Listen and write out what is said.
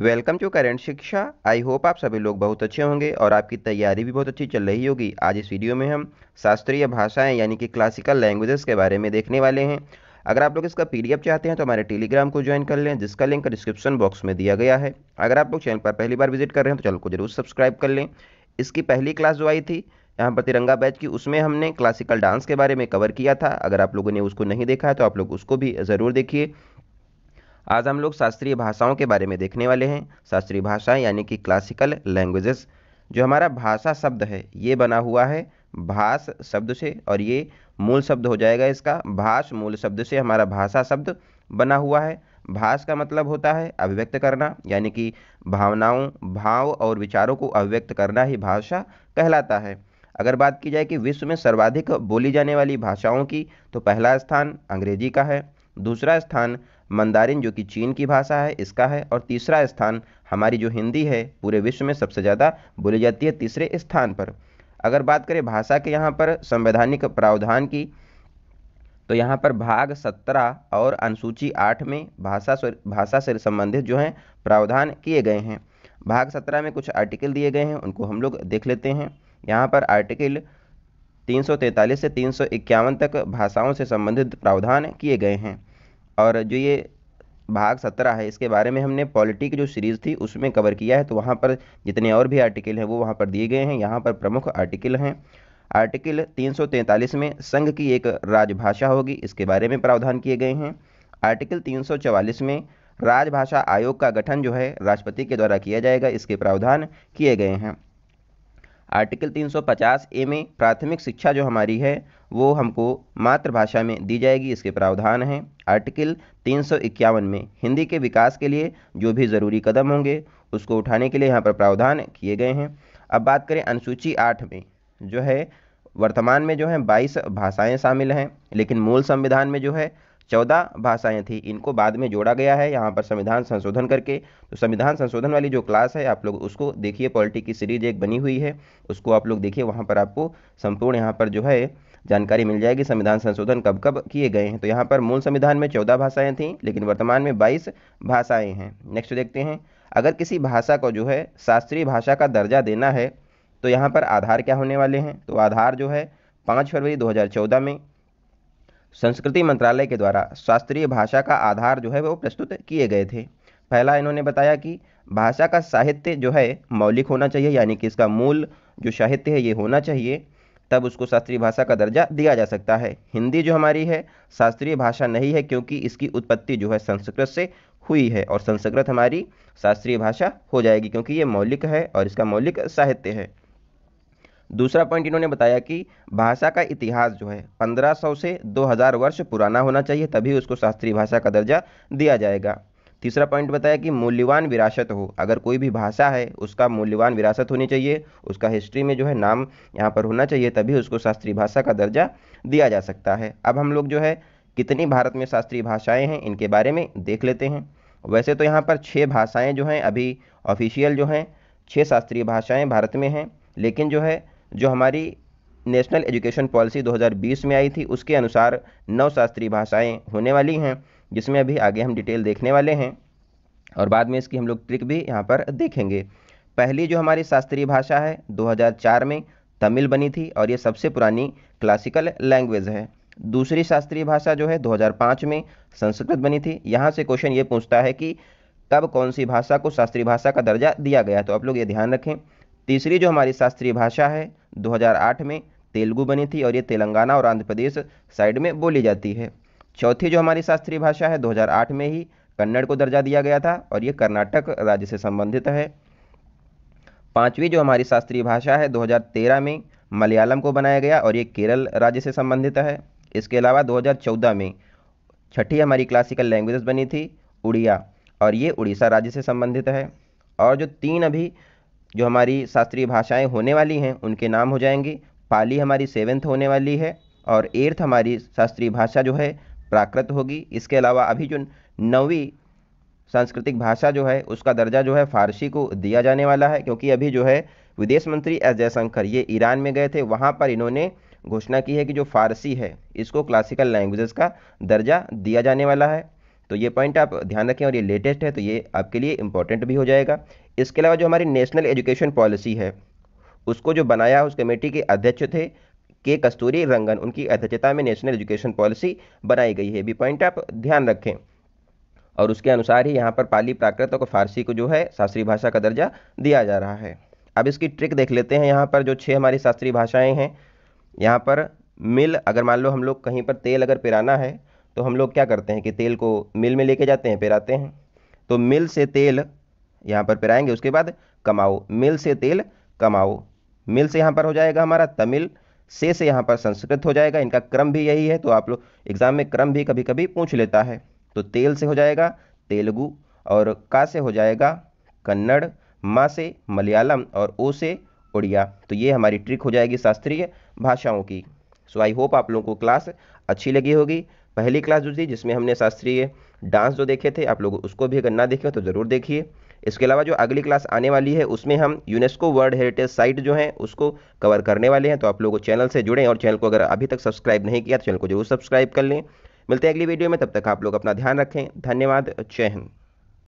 welcome to current शिक्षा I hope आप सभी लोग बहुत अच्छे होंगे और आपकी तैयारी भी बहुत अच्छी चल रही होगी आज इस वीडियो में हम शास्त्रीय भाषाएं यानी कि क्लासिकल लैंग्वेजेस के बारे में देखने वाले हैं अगर आप लोग इसका पीडीएफ चाहते हैं तो हमारे टेलीग्राम को ज्वाइन कर लें जिसका लिंक डिस्क्रिप्शन बॉक्स में दिया गया है अगर आप लोग चैनल पर पहली बार विजिट कर रहे हैं तो चैनल को जरूर सब्सक्राइब कर लें इसकी पहली क्लास जो आई थी यहाँ पर तिरंगा बैच की उसमें हमने क्लासिकल डांस के बारे में कवर किया था अगर आप लोगों ने उसको नहीं देखा है तो आप लोग उसको भी ज़रूर देखिए आज हम लोग शास्त्रीय भाषाओं के बारे में देखने वाले हैं शास्त्रीय भाषा यानी कि क्लासिकल लैंग्वेजेस जो हमारा भाषा शब्द है ये बना हुआ है भाष शब्द से और ये मूल शब्द हो जाएगा इसका भाष मूल शब्द से हमारा भाषा शब्द बना हुआ है भाष का मतलब होता है अभिव्यक्त करना यानी कि भावनाओं भाव और विचारों को अभिव्यक्त करना ही भाषा कहलाता है अगर बात की जाए कि विश्व में सर्वाधिक बोली जाने वाली भाषाओं की तो पहला स्थान अंग्रेजी का है दूसरा स्थान मंदारिन जो कि चीन की भाषा है इसका है और तीसरा स्थान हमारी जो हिंदी है पूरे विश्व में सबसे ज़्यादा बोली जाती है तीसरे स्थान पर अगर बात करें भाषा के यहाँ पर संवैधानिक प्रावधान की तो यहाँ पर भाग सत्रह और अनुसूची आठ में भाषा भाषा से संबंधित जो हैं प्रावधान किए गए हैं भाग सत्रह में कुछ आर्टिकल दिए गए हैं उनको हम लोग देख लेते हैं यहाँ पर आर्टिकल 343 से तीन तक भाषाओं से संबंधित प्रावधान किए गए हैं और जो ये भाग सत्रह है इसके बारे में हमने पॉलिटी की जो सीरीज़ थी उसमें कवर किया है तो वहाँ पर जितने और भी आर्टिकल हैं वो वहाँ पर दिए गए हैं यहाँ पर प्रमुख आर्टिकल हैं आर्टिकल 343 में संघ की एक राजभाषा होगी इसके बारे में प्रावधान किए गए हैं आर्टिकल 344 में राजभाषा आयोग का गठन जो है राष्ट्रपति के द्वारा किया जाएगा इसके प्रावधान किए गए हैं आर्टिकल 350 ए में प्राथमिक शिक्षा जो हमारी है वो हमको मातृभाषा में दी जाएगी इसके प्रावधान हैं आर्टिकल तीन में हिंदी के विकास के लिए जो भी ज़रूरी कदम होंगे उसको उठाने के लिए यहाँ पर प्रावधान किए गए हैं अब बात करें अनुसूची आठ में जो है वर्तमान में जो है बाईस भाषाएं शामिल हैं लेकिन मूल संविधान में जो है चौदह भाषाएं थी इनको बाद में जोड़ा गया है यहाँ पर संविधान संशोधन करके तो संविधान संशोधन वाली जो क्लास है आप लोग उसको देखिए पॉलिटी की सीरीज एक बनी हुई है उसको आप लोग देखिए वहाँ पर आपको संपूर्ण यहाँ पर जो है जानकारी मिल जाएगी संविधान संशोधन कब कब किए गए हैं तो यहाँ पर मूल संविधान में चौदह भाषाएं थीं लेकिन वर्तमान में बाईस भाषाएं हैं नेक्स्ट देखते हैं अगर किसी भाषा को जो है शास्त्रीय भाषा का दर्जा देना है तो यहाँ पर आधार क्या होने वाले हैं तो आधार जो है पाँच फरवरी 2014 में संस्कृति मंत्रालय के द्वारा शास्त्रीय भाषा का आधार जो है वो प्रस्तुत किए गए थे पहला इन्होंने बताया कि भाषा का साहित्य जो है मौलिक होना चाहिए यानी कि इसका मूल जो साहित्य है ये होना चाहिए तब उसको शास्त्रीय भाषा का दर्जा दिया जा सकता है हिंदी जो हमारी है शास्त्रीय भाषा नहीं है क्योंकि इसकी उत्पत्ति जो है संस्कृत से हुई है और संस्कृत हमारी शास्त्रीय भाषा हो जाएगी क्योंकि ये मौलिक है और इसका मौलिक साहित्य है दूसरा पॉइंट इन्होंने बताया कि भाषा का इतिहास जो है 1500 से 2000 वर्ष पुराना होना चाहिए तभी उसको शास्त्रीय भाषा का दर्जा दिया जाएगा तीसरा पॉइंट बताया कि मूल्यवान विरासत हो अगर कोई भी भाषा है उसका मूल्यवान विरासत होनी चाहिए उसका हिस्ट्री में जो है नाम यहाँ पर होना चाहिए तभी उसको शास्त्रीय भाषा का दर्जा दिया जा सकता है अब हम लोग जो है कितनी भारत में शास्त्रीय भाषाएं हैं इनके बारे में देख लेते हैं वैसे तो यहाँ पर छः भाषाएँ जो हैं अभी ऑफिशियल जो हैं छः शास्त्रीय भाषाएँ भारत में हैं लेकिन जो है जो हमारी नेशनल एजुकेशन पॉलिसी 2020 में आई थी उसके अनुसार नौ शास्त्रीय भाषाएँ होने वाली हैं जिसमें अभी आगे हम डिटेल देखने वाले हैं और बाद में इसकी हम लोग ट्रिक भी यहाँ पर देखेंगे पहली जो हमारी शास्त्रीय भाषा है 2004 में तमिल बनी थी और ये सबसे पुरानी क्लासिकल लैंग्वेज है दूसरी शास्त्रीय भाषा जो है 2005 में संस्कृत बनी थी यहाँ से क्वेश्चन ये पूछता है कि कब कौन सी भाषा को शास्त्रीय भाषा का दर्जा दिया गया तो आप लोग ये ध्यान रखें तीसरी जो हमारी शास्त्रीय भाषा है 2008 में तेलुगु बनी थी और ये तेलंगाना और आंध्र प्रदेश साइड में बोली जाती है चौथी जो हमारी शास्त्रीय भाषा है 2008 में ही कन्नड़ को दर्जा दिया गया था और ये कर्नाटक राज्य से संबंधित है पाँचवीं जो हमारी शास्त्रीय भाषा है 2013 में मलयालम को बनाया गया और ये केरल राज्य से संबंधित है इसके अलावा 2014 में छठी हमारी क्लासिकल लैंग्वेजेस बनी थी उड़िया और ये उड़ीसा राज्य से संबंधित है और जो तीन अभी जो हमारी शास्त्रीय भाषाएं होने वाली हैं उनके नाम हो जाएंगे पाली हमारी सेवन्थ होने वाली है और एर्थ हमारी शास्त्रीय भाषा जो है प्राकृत होगी इसके अलावा अभी जो नवी सांस्कृतिक भाषा जो है उसका दर्जा जो है फारसी को दिया जाने वाला है क्योंकि अभी जो है विदेश मंत्री एस जयशंकर ये ईरान में गए थे वहाँ पर इन्होंने घोषणा की है कि जो फारसी है इसको क्लासिकल लैंग्वेजेस का दर्जा दिया जाने वाला है तो ये पॉइंट आप ध्यान रखें और ये लेटेस्ट है तो ये आपके लिए इंपॉर्टेंट भी हो जाएगा इसके अलावा जो हमारी नेशनल एजुकेशन पॉलिसी है उसको जो बनाया उस कमेटी के अध्यक्ष थे के कस्तूरी रंगन उनकी अध्यक्षता में नेशनल एजुकेशन पॉलिसी बनाई गई है भी पॉइंट आप ध्यान रखें और उसके अनुसार ही यहाँ पर पाली प्राकृत और फारसी को जो है शास्त्रीय भाषा का दर्जा दिया जा रहा है अब इसकी ट्रिक देख लेते हैं यहाँ पर जो छः हमारी शास्त्रीय भाषाएँ हैं यहाँ पर मिल अगर मान लो हम लोग कहीं पर तेल अगर पिराना है तो हम लोग क्या करते हैं कि तेल को मिल में लेके जाते हैं पिराते हैं तो मिल से तेल यहाँ पर फिर आएंगे उसके बाद कमाओ मिल से तेल कमाओ मिल से यहाँ पर हो जाएगा हमारा तमिल से से यहाँ पर संस्कृत हो जाएगा इनका क्रम भी यही है तो आप लोग एग्जाम में क्रम भी कभी कभी पूछ लेता है तो तेल से हो जाएगा तेलुगु और का से हो जाएगा कन्नड़ माँ से मलयालम और ओ से उड़िया तो ये हमारी ट्रिक हो जाएगी शास्त्रीय भाषाओं की सो आई होप आप लोगों को क्लास अच्छी लगी होगी पहली क्लास जो थी जिसमें हमने शास्त्रीय डांस जो देखे थे आप लोग उसको भी अगर ना देखे तो ज़रूर देखिए इसके अलावा जो अगली क्लास आने वाली है उसमें हम यूनेस्को वर्ल्ड हेरिटेज साइट जो है उसको कवर करने वाले हैं तो आप लोगों चैनल से जुड़ें और चैनल को अगर अभी तक सब्सक्राइब नहीं किया तो चैनल को जरूर सब्सक्राइब कर लें मिलते हैं अगली वीडियो में तब तक आप लोग अपना ध्यान रखें धन्यवाद जय हिंद